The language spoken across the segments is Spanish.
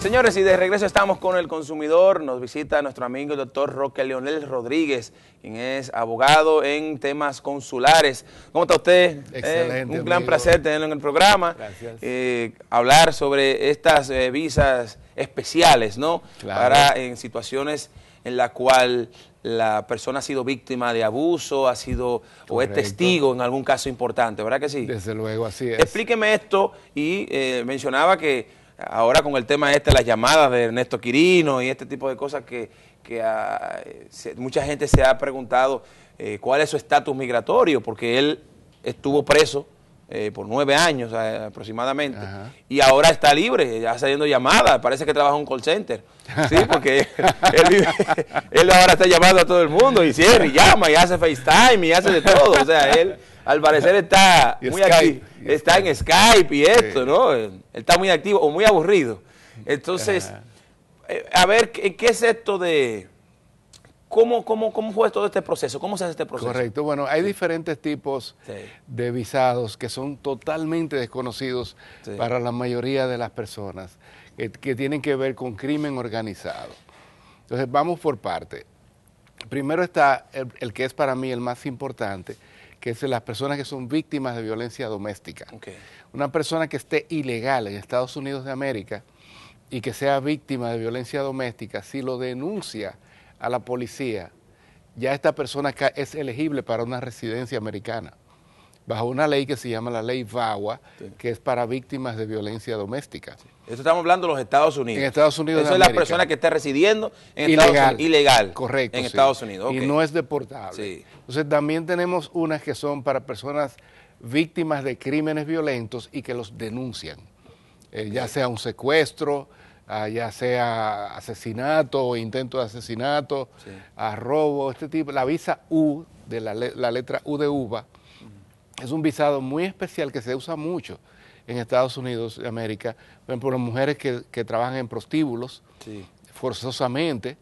Señores, y de regreso estamos con el consumidor. Nos visita nuestro amigo el doctor Roque Leonel Rodríguez, quien es abogado en temas consulares. ¿Cómo está usted? Excelente. Eh, un gran placer tenerlo en el programa. Gracias. Eh, hablar sobre estas eh, visas especiales, ¿no? Claro. Para en situaciones en la cual la persona ha sido víctima de abuso, ha sido o es testigo en algún caso importante, ¿verdad que sí? Desde luego, así es. Explíqueme esto y mencionaba que ahora con el tema este, las llamadas de Ernesto Quirino y este tipo de cosas que, que ah, mucha gente se ha preguntado eh, cuál es su estatus migratorio, porque él estuvo preso eh, por nueve años eh, aproximadamente y ahora está libre, ya saliendo llamadas, parece que trabaja en un call center, ¿sí? porque él, él, ahora está llamando a todo el mundo y cierra y llama y hace FaceTime y hace de todo, o sea, él al parecer está muy Está en Skype y esto, ¿no? Está muy activo o muy aburrido. Entonces, eh, a ver, ¿qué, es esto de...? ¿Cómo, cómo, cómo fue todo este proceso? ¿Cómo se hace este proceso? Correcto. Bueno, hay diferentes tipos de visados que son totalmente desconocidos para la mayoría de las personas, que, tienen que ver con crimen organizado. Entonces, vamos por parte. Primero está el que es para mí el más importante, que es las personas que son víctimas de violencia doméstica. Una persona que esté ilegal en Estados Unidos de América y que sea víctima de violencia doméstica, si lo denuncia a la policía, ya esta persona es elegible para una residencia americana bajo una ley que se llama la ley VAWA, que es para víctimas de violencia doméstica. Eso estamos hablando de los Estados Unidos. En Estados Unidos. Eso es la persona que está residiendo en ilegal, Ilegal. Correcto. En Estados Unidos. Y no es deportable. Entonces también tenemos unas que son para personas víctimas de crímenes violentos y que los denuncian. Eh, ya sea un secuestro, ah, ya sea asesinato o intento de asesinato, a robo, este tipo. La visa U, de la, la letra U de UVA, es un visado muy especial que se usa mucho en Estados Unidos de América, por las mujeres que, trabajan en prostíbulos forzosamente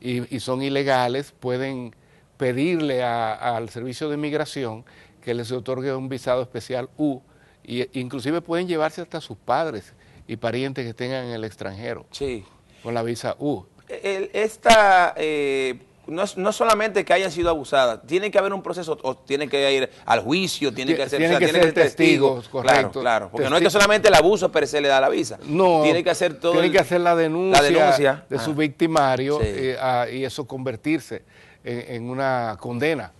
y, son ilegales, pueden pedirle al Servicio de inmigración que les otorgue un visado especial U, y, e, inclusive pueden llevarse hasta sus padres y parientes que tengan en el extranjero sí. con la visa U. esta eh no, solamente que hayan sido abusadas, tiene que haber un proceso, o tiene que ir al juicio, tiene que hacer, tiene que ser testigos, testigo. correcto. Claro, porque no es que solamente el abuso pero se le da la visa. No. Tiene que hacer todo. Tiene que hacer la denuncia, de su ah. victimario eh, y eso convertirse en, una condena.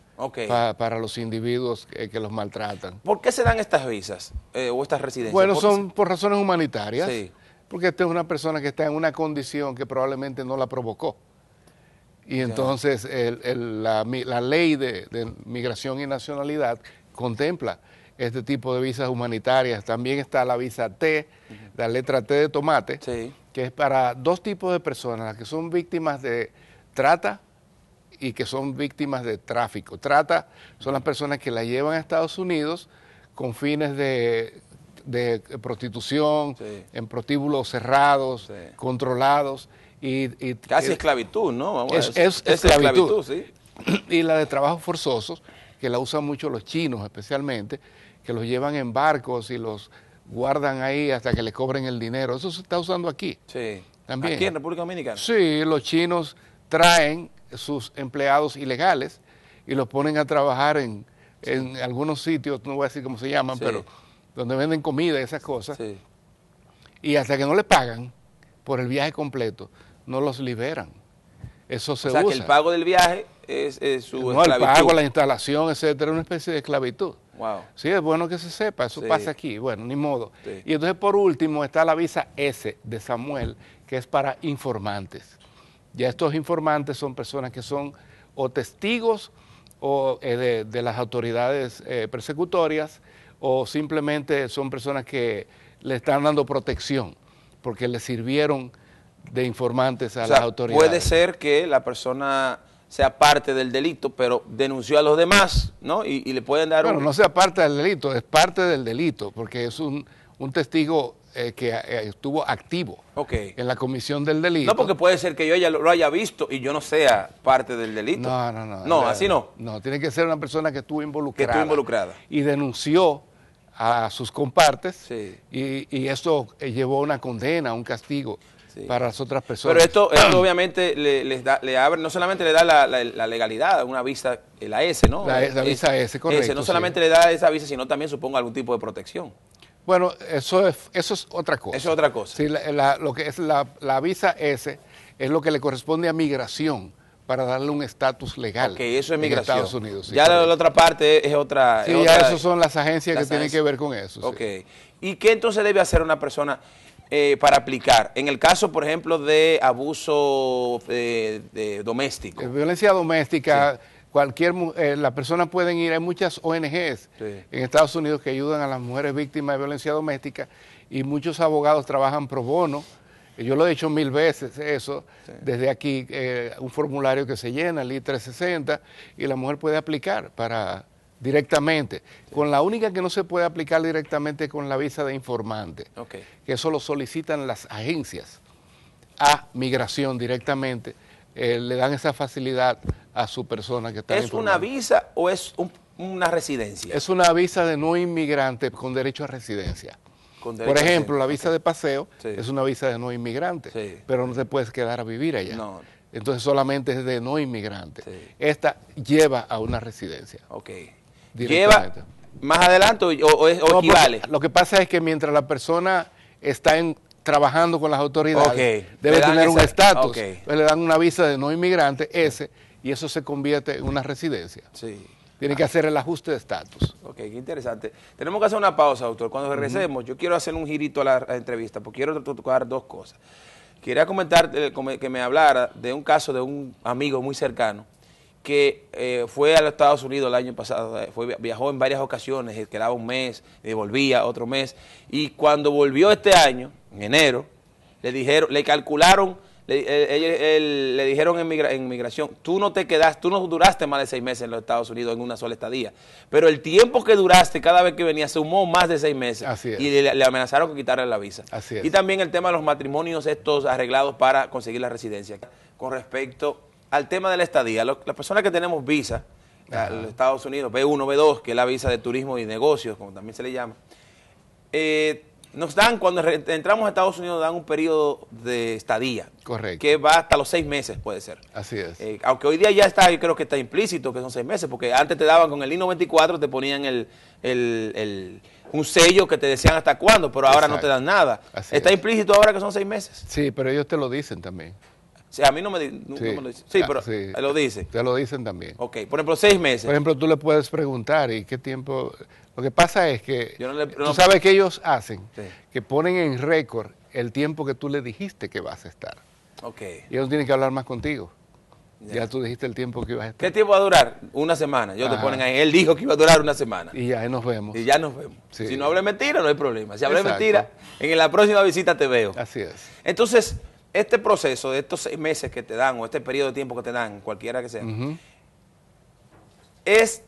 para los individuos que, los maltratan. ¿Por qué se dan estas visas eh, o estas residencias? Bueno, son por razones humanitarias. Porque esta es una persona que está en una condición que probablemente no la provocó. Y entonces la, ley de, migración y nacionalidad contempla este tipo de visas humanitarias. También está la visa T, la letra T de tomate, que es para dos tipos de personas, las que son víctimas de trata y que son víctimas de tráfico. Trata son las personas que la llevan a Estados Unidos con fines de, prostitución, en prostíbulos cerrados, controlados y, Casi esclavitud, ¿no? es, esclavitud, sí. Y la de trabajos forzosos, que la usan mucho los chinos especialmente, que los llevan en barcos y los guardan ahí hasta que le cobren el dinero. Eso se está usando aquí. Sí. También. Aquí en República Dominicana. Sí, los chinos traen sus empleados ilegales y los ponen a trabajar en, en algunos sitios, no voy a decir cómo se llaman, pero donde venden comida y esas cosas. Y hasta que no les pagan, por el viaje completo, no los liberan. Eso se usa. O sea, que el pago del viaje es, su su no, el pago, la instalación, etcétera, una especie de esclavitud. Wow. Sí, es bueno que se sepa, eso pasa aquí, bueno, ni modo. Y entonces, por último, está la visa S de Samuel, que es para informantes. Ya estos informantes son personas que son o testigos o eh, de, las autoridades eh, persecutorias o simplemente son personas que le están dando protección porque le sirvieron de informantes a las autoridades. Puede ser que la persona sea parte del delito, pero denunció a los demás, ¿no? Y, le pueden dar bueno, no sea parte del delito, es parte del delito, porque es un, un testigo eh, que eh, estuvo activo en la comisión del delito. No, porque puede ser que yo ya lo, haya visto y yo no sea parte del delito. No, no, no. No, eh, así no. No, tiene que ser una persona que estuvo involucrada. Que estuvo involucrada. Y denunció a sus compartes y, y, esto eh, llevó a una condena, un castigo para las otras personas. Pero esto, esto obviamente le, les da, le abre, no solamente le da la, la, la legalidad, una visa, eh, la S, ¿no? La, e, visa S, correcto. no solamente le da esa visa, sino también supongo algún tipo de protección. Bueno, eso es, eso es otra cosa. Eso es otra cosa. Sí, lo que es la, visa S es lo que le corresponde a migración para darle un estatus legal que eso es migración. Estados Unidos. ya la, otra parte es otra... Sí, ya esas son las agencias que tienen que ver con eso. Ok. ¿Y qué entonces debe hacer una persona eh, para aplicar? En el caso, por ejemplo, de abuso eh, de doméstico. Eh, violencia doméstica... cualquier la persona puede ir, hay muchas ONGs en Estados Unidos que ayudan a las mujeres víctimas de violencia doméstica y muchos abogados trabajan pro bono yo lo he dicho mil veces eso, desde aquí, eh, un formulario que se llena, el I-360, y la mujer puede aplicar para directamente, con la única que no se puede aplicar directamente con la visa de informante, que eso lo solicitan las agencias a migración directamente, eh, le dan esa facilidad a su persona que está ¿Es una visa o es una residencia? Es una visa de no inmigrante con derecho a residencia. Por ejemplo, la visa de paseo es una visa de no inmigrante, pero no te puedes quedar a vivir allá. Entonces solamente es de no inmigrante. Esta lleva a una residencia. Ok. ¿Lleva más adelante o, pues, equivale? Lo que pasa es que mientras la persona está en, trabajando con las autoridades, debe tener un estatus. Le dan una visa de no inmigrante, ese, y eso se convierte en una residencia. Sí. Tiene que hacer el ajuste de estatus. Ok, qué interesante. Tenemos que hacer una pausa, doctor. Cuando regresemos, yo quiero hacer un girito a la, entrevista porque quiero tocar dos cosas. Quería comentarte, eh, que me hablara de un caso de un amigo muy cercano que eh, fue a los Estados Unidos el año pasado, eh, fue, viajó en varias ocasiones, quedaba un mes, y volvía otro mes, y cuando volvió este año, en enero, le dijeron, le calcularon le, eh, le dijeron en, migración, tú no te quedaste, tú no duraste más de seis meses en los Estados Unidos en una sola estadía, pero el tiempo que duraste cada vez que venía sumó más de seis meses y le, amenazaron con quitarle la visa. Y también el tema de los matrimonios estos arreglados para conseguir la residencia. Con respecto al tema de la estadía, las personas que tenemos visa, en los Estados Unidos, B1, B2, que es la visa de turismo y negocios, como también se le llama, eh, nos dan, cuando entramos a Estados Unidos, dan un periodo de estadía. Correcto. Que va hasta los seis meses, puede ser. Así es. Eh, aunque hoy día ya está, yo creo que está implícito que son seis meses, porque antes te daban con el I-94, te ponían el, un sello que te decían hasta cuándo, pero ahora no te dan nada. está implícito ahora que son seis meses. Sí, pero ellos te lo dicen también a mí no me, lo dicen. Sí, ah, pero lo dicen. Te lo dicen también. Ok, por ejemplo, seis meses. Por ejemplo, tú le puedes preguntar y qué tiempo... Lo que pasa es que Yo no le, tú sabes que ellos hacen, que ponen en récord el tiempo que tú le dijiste que vas a estar. Ok. Y ellos tienen que hablar más contigo. Ya. tú dijiste el tiempo que ibas a estar. ¿Qué tiempo va a durar? Una semana. Yo te ponen ahí. Él dijo que iba a durar una semana. Y ya nos vemos. Y ya nos vemos. Si no hablé mentira, no hay problema. Si hablé mentira, en la próxima visita te veo. Así es. Entonces, este proceso de estos seis meses que te dan o este periodo de tiempo que te dan, cualquiera que sea, es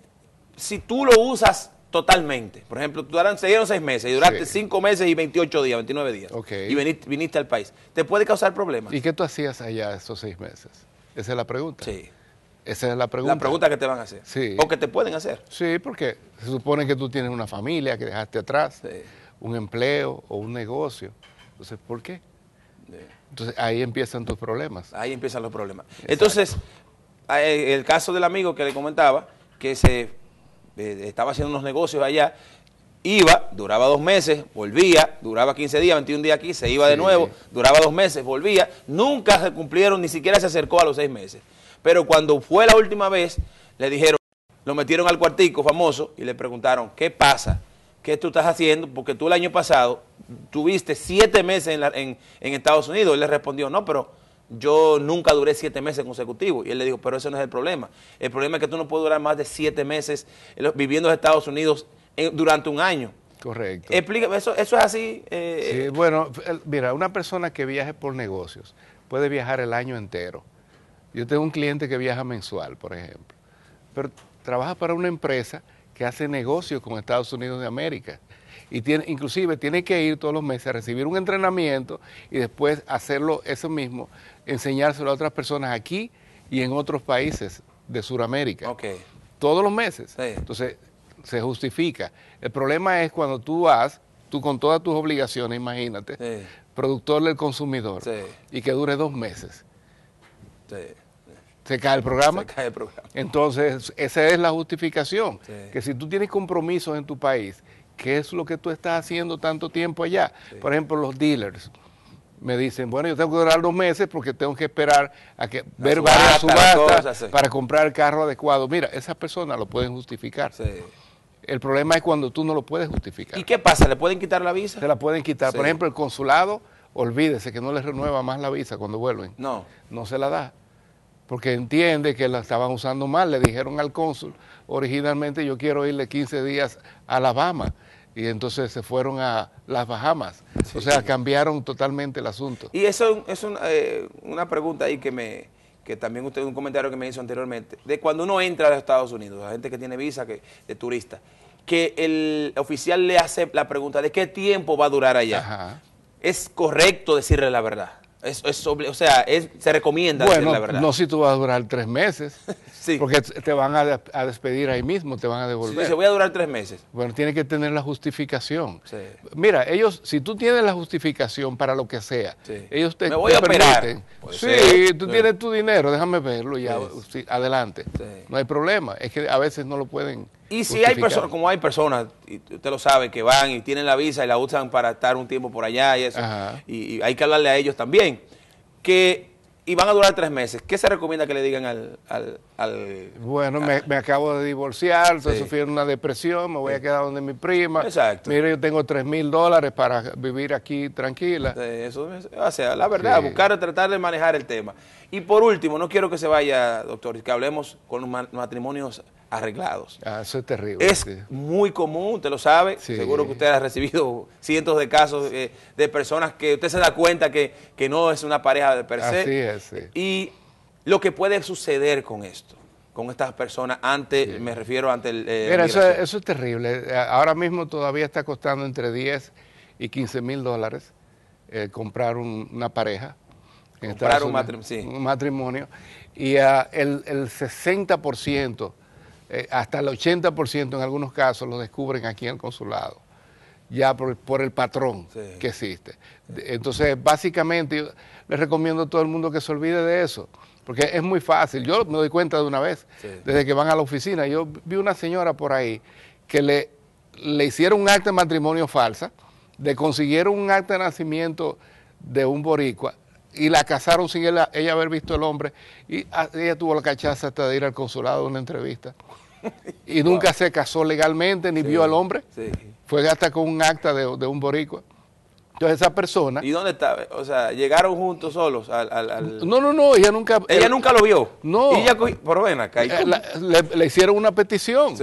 si tú lo usas totalmente. Por ejemplo, tú se dieron seis meses y duraste cinco meses y 28 días, 29 días. Y viniste, al país. ¿Te puede causar problemas? ¿Y qué tú hacías allá esos seis meses? Esa es la pregunta. Sí. Esa es la pregunta. La pregunta que te van a hacer. Sí. O que te pueden hacer. Sí, porque se supone que tú tienes una familia que dejaste atrás, un empleo o un negocio. Entonces, ¿por qué? Entonces ahí empiezan tus problemas. Ahí empiezan los problemas. Entonces, eh, el caso del amigo que le comentaba, que se eh, estaba haciendo unos negocios allá, iba, duraba dos meses, volvía, duraba 15 días, 21 días aquí, se iba de nuevo, duraba dos meses, volvía, nunca se cumplieron, ni siquiera se acercó a los seis meses. Pero cuando fue la última vez, le dijeron, lo metieron al cuartico famoso y le preguntaron, ¿qué pasa? ¿Qué tú estás haciendo, porque tú el año pasado tuviste siete meses en, Estados Unidos. Él le respondió, no, pero yo nunca duré siete meses consecutivos. Y él le dijo, pero ese no es el problema. El problema es que tú no puedes durar más de siete meses eh, viviendo en Estados Unidos eh, durante un año. Correcto. Explica, eso, eso es así. Eh, bueno, mira, una persona que viaje por negocios puede viajar el año entero. Yo tengo un cliente que viaja mensual, por ejemplo, pero trabaja para una empresa que hace negocios con Estados Unidos de América. Y tiene, inclusive tiene que ir todos los meses a recibir un entrenamiento y después hacerlo eso mismo, enseñárselo a otras personas aquí y en otros países de Sudamérica. Todos los meses. Entonces, se justifica. El problema es cuando tú vas, tú con todas tus obligaciones, imagínate, productor del consumidor, y que dure dos meses. Sí. se cae el programa. Entonces, esa es la justificación. Que si tú tienes compromisos en tu país, ¿qué es lo que tú estás haciendo tanto tiempo allá? Por ejemplo, los dealers me dicen, bueno, yo tengo que durar dos meses porque tengo que esperar a que ver varias subastas para comprar el carro adecuado. Mira, esas personas lo pueden justificar. El problema es cuando tú no lo puedes justificar. ¿Y qué pasa? ¿Le pueden quitar la visa? Se la pueden quitar. Por ejemplo, el consulado, olvídese que no les renueva más la visa cuando vuelven. No. No se la da porque entiende que la estaban usando mal. Le dijeron al cónsul, originalmente yo quiero irle 15 días a Alabama y entonces se fueron a las Bahamas. O sea, cambiaron totalmente el asunto. Y eso es eh, una pregunta ahí que me que también usted un comentario que me hizo anteriormente, de cuando uno entra a los Estados Unidos, la gente que tiene visa que, de turista, que el oficial le hace la pregunta de qué tiempo va a durar allá. ¿Es correcto decirle la verdad? Es, o sea, se recomienda la verdad. No si tú vas a durar tres meses, sí. porque te van a, despedir ahí mismo, te van a devolver. Sí, se voy a durar tres meses. Bueno, tiene que tener la justificación. Mira, ellos, si tú tienes la justificación para lo que sea, ellos te, Me voy a permiten. sí, tú tienes tu dinero, déjame verlo ya, adelante. No hay problema, es que a veces no lo pueden y si hay personas, como hay personas, y usted lo sabe, que van y tienen la visa y la usan para estar un tiempo por allá y eso, y, hay que hablarle a ellos también, que y van a durar tres meses, ¿qué se recomienda que le digan al... bueno, me, acabo de divorciar, estoy sufriendo una depresión, me voy a quedar donde mi prima. Exacto. Mire, yo tengo tres mil dólares para vivir aquí tranquila. eso, o sea, la verdad, buscar, tratar de manejar el tema. Y por último, no quiero que se vaya, doctor, que hablemos con los matrimonios arreglados. Ah, eso es terrible. Es muy común, usted lo sabe, seguro que usted ha recibido cientos de casos eh, de personas que usted se da cuenta que, no es una pareja de per se. Y lo que puede suceder con esto, con estas personas, antes, me refiero ante el... Eh, Mira, eso, es terrible. Eh, ahora mismo todavía está costando entre 10 y 15 mil dólares comprar una pareja. comprar un, un, matrimonio. Y ah, el, el 60% eh, hasta el 80% en algunos casos lo descubren aquí en el consulado, ya por, el patrón que existe. Entonces, básicamente, les recomiendo a todo el mundo que se olvide de eso, porque es muy fácil. Yo me doy cuenta de una vez, desde que van a la oficina, yo vi una señora por ahí que le, le hicieron un acta de matrimonio falsa, le consiguieron un acta de nacimiento de un boricua y la casaron sin ella, haber visto el hombre. Y ah, ella tuvo la cachaza hasta de ir al consulado a una entrevista. Y nunca se casó legalmente ni vio al hombre. Fue hasta con un acta de, un boricua. Entonces esa persona... ¿Y dónde estaba? O sea, llegaron juntos solos al... al, No, no, no, ella nunca... Ella eh, nunca lo vio. No. Y ella por eh, le, hicieron una petición.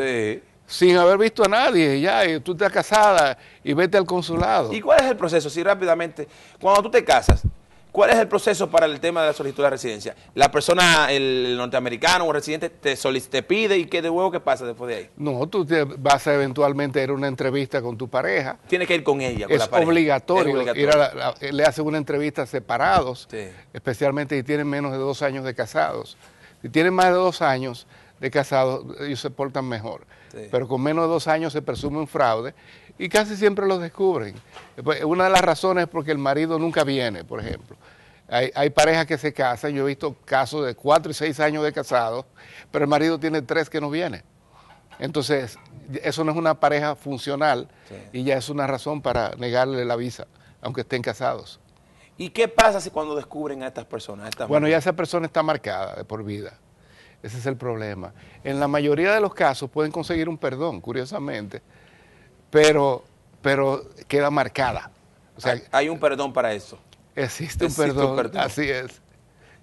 sin haber visto a nadie, ya, eh, tú estás casada y vete al consulado. ¿Y cuál es el proceso? Si rápidamente, cuando tú te casas, ¿Cuál es el proceso para el tema de la solicitud de residencia? La persona, el norteamericano o residente, te, pide y qué de huevo qué pasa después de ahí. No, tú vas a eventualmente ir a una entrevista con tu pareja. Tiene que ir con ella, con es la pareja. Obligatorio es obligatorio. Ir a la, le hacen una entrevista separados, especialmente si tienen menos de dos años de casados. Si tienen más de dos años, de casados, eh, ellos se portan mejor. Pero con menos de dos años se presume un fraude y casi siempre los descubren. Pues, una de las razones es porque el marido nunca viene, por ejemplo. Hay, parejas que se casan, yo he visto casos de cuatro y seis años de casados, pero el marido tiene tres que no viene. Entonces, eso no es una pareja funcional y ya es una razón para negarle la visa, aunque estén casados. ¿Y qué pasa si cuando descubren a estas personas? bueno, ya esa persona está marcada de por vida. Ese es el problema. En la mayoría de los casos pueden conseguir un perdón, curiosamente, pero, pero queda marcada. O sea, hay, un perdón para eso. Existe, un, perdón, Así es.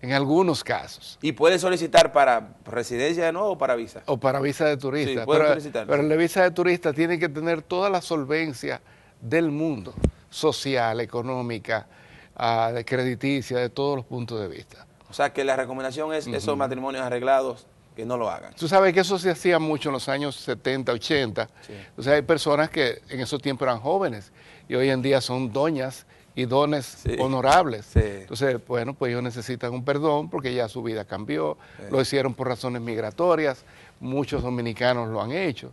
En algunos casos. Y puede solicitar para residencia de o para visa. O para visa de turista. pero, la visa de turista tiene que tener toda la solvencia del mundo, social, económica, ah, crediticia, de todos los puntos de vista. O sea que la recomendación es esos matrimonios arreglados que no lo hagan. Tú sabes que eso se hacía mucho en los años 70, 80. O sea, hay personas que en esos tiempos eran jóvenes y hoy en día son doñas y dones honorables. Entonces, bueno, pues ellos necesitan un perdón porque ya su vida cambió, lo hicieron por razones migratorias, muchos dominicanos lo han hecho.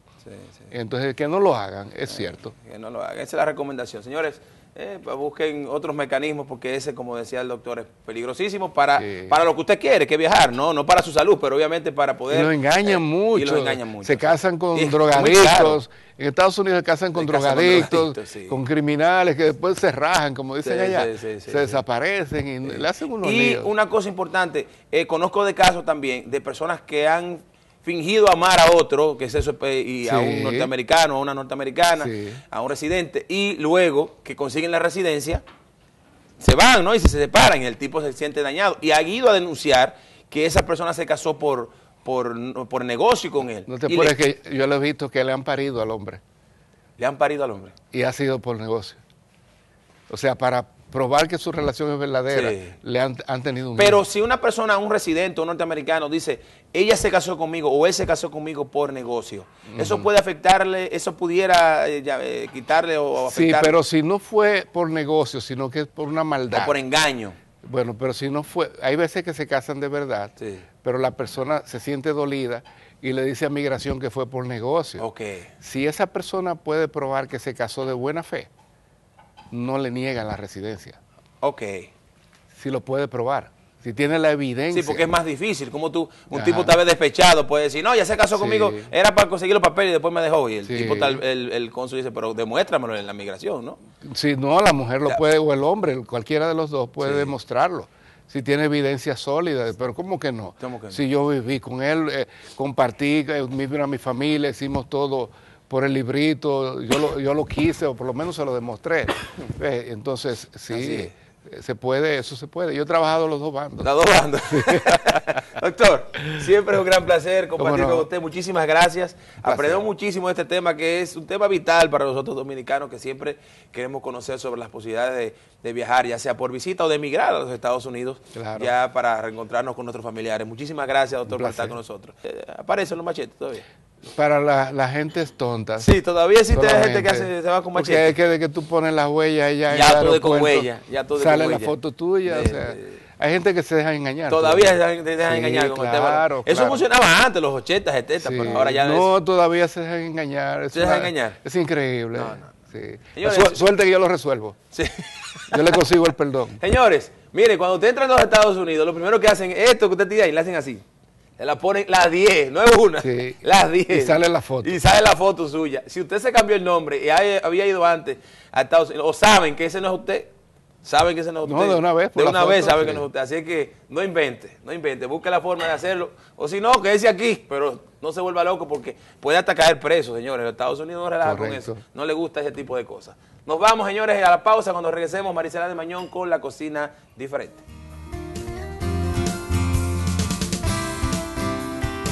Entonces, que no lo hagan, es cierto. Que no lo hagan, esa es la recomendación. Señores, eh, busquen otros mecanismos porque ese, como decía el doctor, es peligrosísimo para, para lo que usted quiere, que viajar, ¿no? No para su salud, pero obviamente para poder... Eh, y lo engañan mucho. engañan mucho. Se casan con drogadictos. En Estados Unidos se casan con drogadictos, con, criminales que después se rajan, como dicen allá. se desaparecen y le hacen unos Y una cosa importante, eh, conozco de casos también de personas que han fingido amar a otro, que es eso, y a un norteamericano, a una norteamericana, a un residente, y luego que consiguen la residencia, se van, ¿no? Y se separan, y el tipo se siente dañado. Y ha ido a denunciar que esa persona se casó por, por, negocio con él. No te puedes que yo lo he visto que le han parido al hombre. Le han parido al hombre. Y ha sido por negocio. O sea, para probar que su relación es verdadera, le han, tenido un... Pero si una persona, un residente, un norteamericano, dice, ella se casó conmigo o él se casó conmigo por negocio, ¿eso puede afectarle, eso pudiera eh, eh, quitarle o afectarle? Sí, pero si no fue por negocio, sino que es por una maldad. O por engaño. Bueno, pero si no fue, hay veces que se casan de verdad, pero la persona se siente dolida y le dice a migración que fue por negocio. Ok. Si esa persona puede probar que se casó de buena fe, no le niegan la residencia. Ok. Si lo puede probar, si tiene la evidencia. Sí, porque es más difícil, como tú, un tipo tal vez despechado puede decir, no, ya se casó conmigo, era para conseguir los papeles y después me dejó. Y el tipo tal, el, el cónsul dice, pero demuéstramelo en la migración, ¿no? Sí, no, la mujer lo puede, o el hombre, cualquiera de los dos puede demostrarlo si tiene evidencia sólida, pero ¿cómo que no? Si yo viví con él, eh, compartí, eh, mi, mi familia, hicimos todo por el librito, yo lo, yo lo quise o por lo menos se lo demostré. Eh, entonces, sí, eh, se puede, eso se puede. Yo he trabajado los dos bandos. Los dos bandos. Doctor, siempre es un gran placer compartir con usted. Muchísimas gracias. Aprendemos muchísimo de este tema que es un tema vital para nosotros dominicanos que siempre queremos conocer sobre las posibilidades de, viajar, ya sea por visita o de emigrar a los Estados Unidos, ya para reencontrarnos con nuestros familiares. Muchísimas gracias, doctor, por estar con nosotros. Eh, aparece aparecen los machetes todavía para la, gente es tonta. Sí, todavía existe gente, que se va con machete. Porque es que de que tú pones las huellas, ella ya todo con huella, ya todo Sale con la foto tuya, o sea, hay gente que se deja engañar. Todavía pues. se deja engañar con claro, Eso funcionaba antes, los 80, 70, pero ahora ya No, todavía se deja engañar. se dejan engañar. Es increíble. suerte que yo lo resuelvo. Sí. Yo le consigo el perdón. Señores, mire, cuando usted entra en los Estados Unidos, lo primero que hacen, es esto que usted tiene ahí, le hacen así. Se la ponen las 10, no es una, las 10. Y sale la foto. Y sale la foto suya. Si usted se cambió el nombre y había ido antes a Estados Unidos, o saben que ese no es usted, saben que ese no es usted. No, de una vez. Por de una vez saben que no es usted. Así que no invente, no invente, busque la forma de hacerlo. O si no, quédese aquí, pero no se vuelva loco porque puede hasta caer preso, señores. Estados Unidos no relaja con eso. No le gusta ese tipo de cosas. Nos vamos, señores, a la pausa. Cuando regresemos, Maricela de Mañón con la cocina diferente.